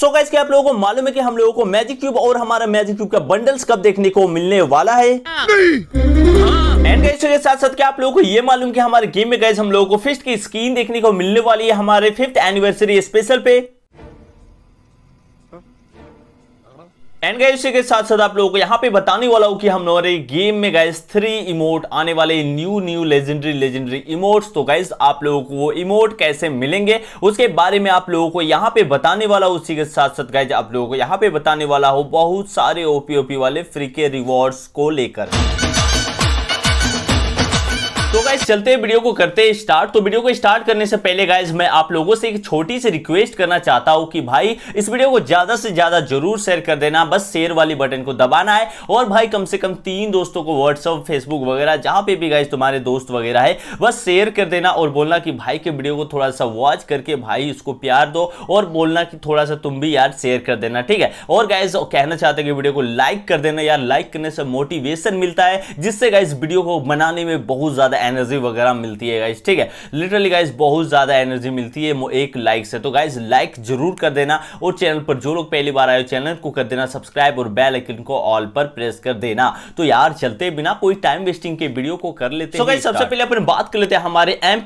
सो so के आप लोगों को मालूम है कि हम लोगों को मैजिक क्यूब और हमारा मैजिक क्यूब का बंडल्स कब देखने को मिलने वाला है एंड गाइस के साथ साथ क्या आप लोगों को ये मालूम कि हमारे गेम में गाइस हम लोगों को फिस्ट की स्क्रीन देखने को मिलने वाली है हमारे फिफ्थ एनिवर्सरी स्पेशल पे एंड गाइस के साथ साथ आप लोगों को यहाँ पे बताने वाला हूँ कि हम हमारे गेम में गाइस थ्री इमोट आने वाले new new legendary legendary emotes तो गाइस आप लोगों को वो इमोट कैसे मिलेंगे उसके बारे में आप लोगों को यहाँ पे बताने वाला हूँ उसी के साथ साथ गाइज आप लोगों को यहाँ पे बताने वाला हूँ बहुत सारे ओपी ओपी वाले फ्री के रिवॉर्ड्स को लेकर गाइस चलते हैं वीडियो को करते हैं स्टार्ट तो वीडियो को स्टार्ट करने से पहले गाइस मैं आप लोगों से एक छोटी सी रिक्वेस्ट करना चाहता हूं कि भाई इस वीडियो को ज्यादा से ज्यादा जरूर शेयर कर देना बस शेयर वाली बटन को दबाना है और भाई कम से कम तीन दोस्तों को व्हाट्सअप फेसबुक वगैरह जहां पर भी गाइज तुम्हारे दोस्त वगैरह है बस शेयर कर देना और बोलना कि भाई के वीडियो को थोड़ा सा वॉच करके भाई उसको प्यार दो और बोलना कि थोड़ा सा तुम भी यार शेयर कर देना ठीक है और गाइज कहना चाहते हैं कि वीडियो को लाइक कर देना यार लाइक करने से मोटिवेशन मिलता है जिससे गाइज वीडियो को बनाने में बहुत ज्यादा एनर्जी एनर्जी वगैरह मिलती है गाइज ठीक है लिटरली गाइज बहुत ज़्यादा एनर्जी मिलती है एक लाइक से तो गाइज लाइक जरूर कर देना और चैनल पर जो लोग पहली बार आए चैनल को कर देना सब्सक्राइब और बेल आइकन को ऑल पर प्रेस कर देना तो यार चलते बिना कोई टाइम वेस्टिंग के वीडियो को कर लेते हैं सबसे पहले अपन बात कर लेते हैं हमारे एम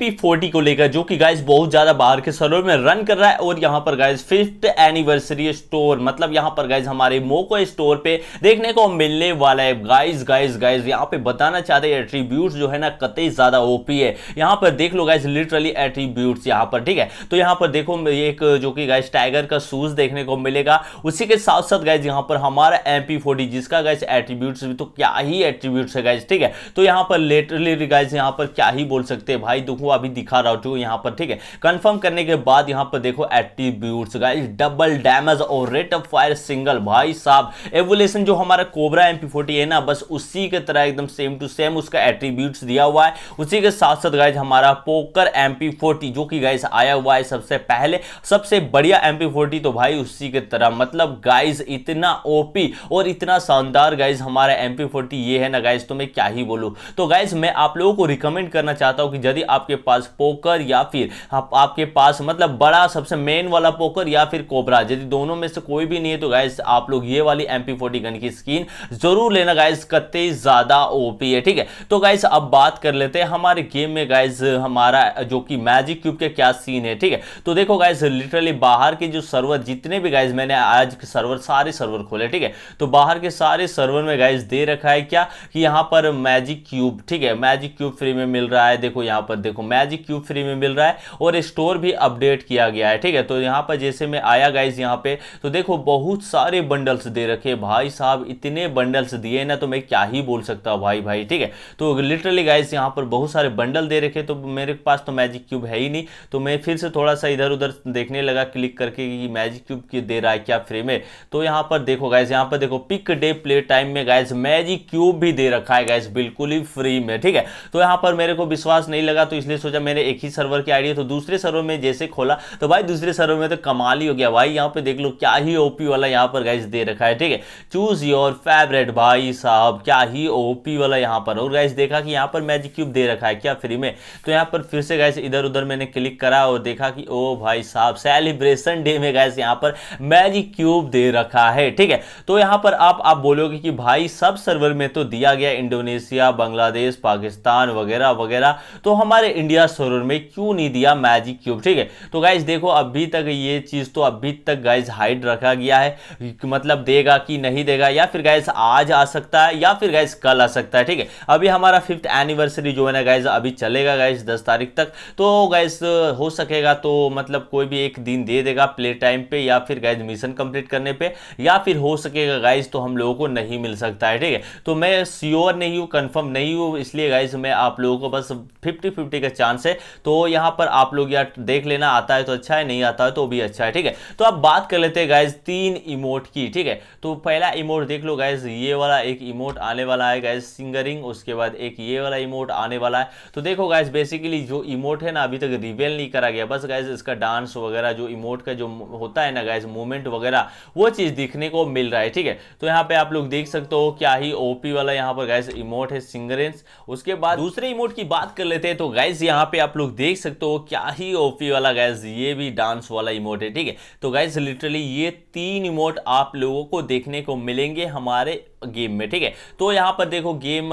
को लेकर जो कि गाइज बहुत ज्यादा बाहर के सर्वर में रन कर रहा है और यहाँ पर गाइज फिफ्थ एनिवर्सरी स्टोर मतलब यहाँ पर गाइज हमारे मोको स्टोर पे देखने को मिलने वाला है गाइज गाइज गाइज यहाँ पे बताना चाहते हैं एट्रीब्यूट जो है ना कतई ज्यादा ज़्यादा ओपी है यहां पर देख लो गाइज लिटरली एट्रीब्यूट यहां पर ठीक है तो यहां पर देखो एक जो कि गाइज टाइगर का शूज़ देखने को मिलेगा उसी के साथ साथ गाइज यहां पर हमारा एम पी जिसका गाइज एट्रीब्यूट भी तो क्या ही एट्रीब्यूट है गाइज ठीक है तो यहां पर लिटरली गाइज यहां पर क्या ही बोल सकते हैं भाई देखो अभी दिखा रहा हूँ यहां पर ठीक है कंफर्म करने के बाद यहां पर देखो एट्रीब्यूट गाइज डबल डैमेज और रेट ऑफ फायर सिंगल भाई साहब एवोलेशन जो हमारा कोबरा एम है ना बस उसी के तरह एकदम सेम टू सेम उसका एट्रीब्यूट दिया हुआ है उसी के साथ साथ गाइज हमारा पोकर एम जो कि गाइज आया हुआ है सबसे पहले सबसे बढ़िया एम तो भाई उसी की तरह मतलब गाइज इतना ओपी और इतना शानदार गाइज हमारा एम ये है ना गाइज तो मैं क्या ही बोलूँ तो गाइज मैं आप लोगों को रिकमेंड करना चाहता हूँ कि यदि आपके पास पोकर या फिर आप, आपके पास मतलब बड़ा सबसे मेन वाला पोकर या फिर कोबरा यदि दोनों में से कोई भी नहीं है तो गाइज आप लोग ये वाली एम गन की स्क्रीन जरूर लेना गाइज कते ज़्यादा ओपी है ठीक है तो गाइज अब बात कर लेते हैं हमारे गेम में गाइज हमारा जो कि मैजिक क्यूब के क्या सीन है ठीक है तो देखो गाइज लिटरली बाहर के जो सर्वर जितने भी गाइज मैंने आज सर्वर सारे सर्वर खोले ठीक है तो बाहर के सारे सर्वर में गाइज दे रखा है क्या कि यहाँ पर मैजिक क्यूब ठीक है मैजिक क्यूब फ्री में मिल रहा है देखो यहाँ पर देखो मैजिक क्यूब फ्री में मिल रहा है और स्टोर भी अपडेट किया गया है ठीक है तो यहाँ पर जैसे मैं आया गाइज यहाँ पे तो देखो बहुत सारे बंडल्स दे रखे भाई साहब इतने बंडल्स दिए ना तो मैं क्या ही बोल सकता हूँ भाई भाई ठीक है तो लिटरली गाइज यहाँ पर बहुत सारे बंडल दे रखे तो मेरे पास तो मैजिक क्यूब है ही नहीं तो मैं फिर से थोड़ा सा इधर उधर देखने लगा क्लिक करके कि मैजिक क्यूब की दे रहा है क्या फ्रेम है तो यहाँ पर देखो गैस यहाँ पर देखो पिक डे प्ले टाइम में गैस मैजिक क्यूब भी दे रखा है गैस बिल्कुल ही फ्री में ठीक है तो यहाँ पर मेरे को विश्वास नहीं लगा तो इसलिए सोचा मैंने एक ही सर्वर की आईडी तो दूसरे सर्वर में जैसे खोला तो भाई दूसरे सर्वर में तो कमाल ही हो गया भाई यहाँ पे देख लो क्या ही ओपी वाला यहाँ पर गैस दे रखा है ठीक है चूज योर फेवरेट भाई साहब क्या ही ओपी वाला यहाँ पर और गैस देखा कि यहाँ पर मैजिक क्यूब दे दे रखा है क्या फ्री में तो यहाँ पर फिर से गैस इधर उधर मैंने क्लिक करा और देखा कि ओ भाई साहब सेलिब्रेशन डे में गैस यहाँ पर मैजिक क्यूब दे रखा है ठीक है तो यहाँ पर आप आप बोलोगे कि भाई सब सर्वर में तो दिया गया इंडोनेशिया बांग्लादेश पाकिस्तान वगैरह वगैरह तो हमारे इंडिया सर्वर में क्यों नहीं दिया मैजिक क्यूब ठीक है तो गैस देखो अभी तक ये चीज़ तो अभी तक गैस हाइड रखा गया है मतलब देगा कि नहीं देगा या फिर गैस आज आ सकता है या फिर गैस कल आ सकता है ठीक है अभी हमारा फिफ्थ एनिवर्सरी जो है गाइज अभी चलेगा गाइज दस तारीख तक तो गाइज हो सकेगा तो मतलब कोई भी एक दिन दे देगा प्ले टाइम पे या फिर गाइज मिशन कंप्लीट करने पे या फिर हो सकेगा गाइज तो हम लोगों को नहीं मिल सकता है ठीक है तो मैं श्योर नहीं हूँ कन्फर्म नहीं हूँ इसलिए गाइज मैं आप लोगों को बस फिफ्टी फिफ्टी का चांस है तो यहाँ पर आप लोग यार देख लेना आता है तो अच्छा है नहीं आता है तो भी अच्छा है ठीक है तो अब बात कर लेते हैं गाइज तीन इमोट की ठीक है तो पहला इमोट देख लो गाइज ये वाला एक इमोट आने वाला है गाइज सिंगरिंग उसके बाद एक ये वाला इमोट आने वाला है तो देखो गाइज बेसिकली जो इमोट है ना अभी तक रिवेल नहीं करा गया बस गाइज इसका डांस वगैरह जो इमोट का जो होता है ना गाइज मूवमेंट वगैरह वो चीज़ दिखने को मिल रहा है ठीक है तो यहाँ पे आप लोग देख सकते हो क्या ही ओपी वाला यहाँ पर गाइज इमोट है सिंगरेंस उसके बाद दूसरे इमोट की बात कर लेते हैं तो गाइज यहाँ पे आप लोग देख सकते हो क्या ही ओपी वाला गाइज ये भी डांस वाला इमोट है ठीक है तो गाइज लिटरली ये तीन इमोट आप लोगों को देखने को मिलेंगे हमारे गेम में ठीक है तो यहाँ पर देखो गेम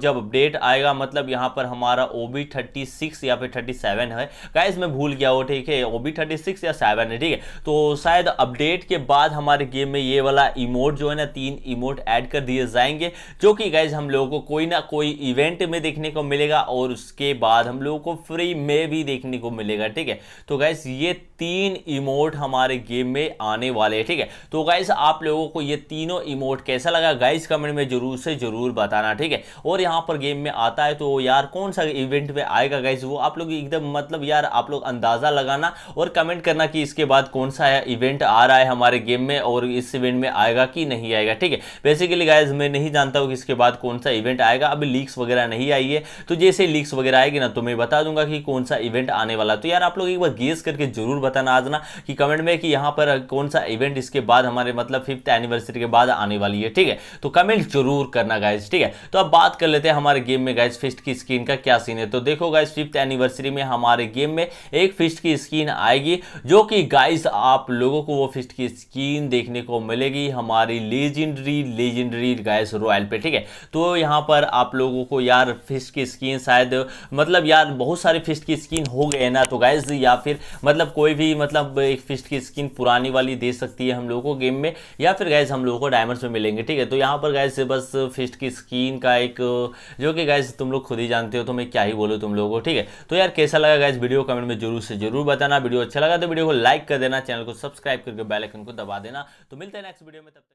जब अपडेट आएगा मतलब यहाँ पर हमारा ओ बी थर्टी सिक्स या फिर थर्टी सेवन है गाइज मैं भूल गया वो ठीक है ओ बी थर्टी सिक्स या सेवन है ठीक है तो शायद अपडेट के बाद हमारे गेम में ये वाला इमोट जो है ना तीन इमोट ऐड कर दिए जाएंगे जो कि गाइज हम लोगों को कोई ना कोई इवेंट में देखने को मिलेगा और उसके बाद हम लोगों को फ्री में भी देखने को मिलेगा ठीक है तो गाइज ये तीन इमोट हमारे गेम में आने वाले हैं ठीक है तो गाइज आप लोगों को ये तीनों इमोट कैसा लगा गाइज गाइस कमेंट में जरूर से जरूर बताना ठीक है और यहाँ पर गेम में आता है तो यार कौन सा इवेंट में आएगा गाइस वो आप लोग एकदम मतलब यार आप लोग अंदाज़ा लगाना और कमेंट करना कि इसके बाद कौन सा इवेंट आ रहा है हमारे गेम में और इस इवेंट में आएगा कि नहीं आएगा ठीक है बेसिकली गाइज मैं नहीं जानता हूँ कि इसके बाद कौन सा इवेंट आएगा अभी लीक्स वगैरह नहीं आई है तो जैसे लीक्स वगैरह आएगी ना तो मैं बता दूंगा कि कौन सा इवेंट आने वाला तो यार आप लोग एक बार गेस करके जरूर बताना आज ना कि कमेंट में कि यहाँ पर कौन सा इवेंट इसके बाद हमारे मतलब फिफ्थ एनिवर्सरी के बाद आने वाली है ठीक है तो तो कमेंट जरूर करना गाइज ठीक है तो अब बात कर लेते हैं हमारे गेम में गाइज फिस्ट की स्क्रीन का क्या सीन है तो देखो गाइज फिफ्थ एनिवर्सरी में हमारे गेम में एक फिस्ट की स्क्रीन आएगी जो कि गाइज आप लोगों को वो फिस्ट की स्क्रीन देखने को मिलेगी हमारी लेजेंडरी लेजेंडरी गाइज रॉयल पे ठीक है तो यहाँ पर आप लोगों को यार फिस्ट की स्किन शायद मतलब यार बहुत सारी फिस्ट की स्क्रीन हो गए ना तो गाइज या फिर मतलब कोई भी मतलब एक फिस्ट की स्किन पुरानी वाली दे सकती है हम लोगों को गेम में या फिर गाइज हम लोगों को डायमंड्स में मिलेंगे ठीक है तो यहाँ यहाँ पर गाइज बस फिस्ट की स्किन का एक जो कि गाय तुम लोग खुद ही जानते हो तो मैं क्या ही बोलूँ तुम लोगों को ठीक है तो यार कैसा लगा गाइज वीडियो कमेंट में जरूर से जरूर बताना वीडियो अच्छा लगा तो वीडियो को लाइक कर देना चैनल को सब्सक्राइब करके बैलकन को दबा देना तो मिलते हैं नेक्स्ट वीडियो में तब तक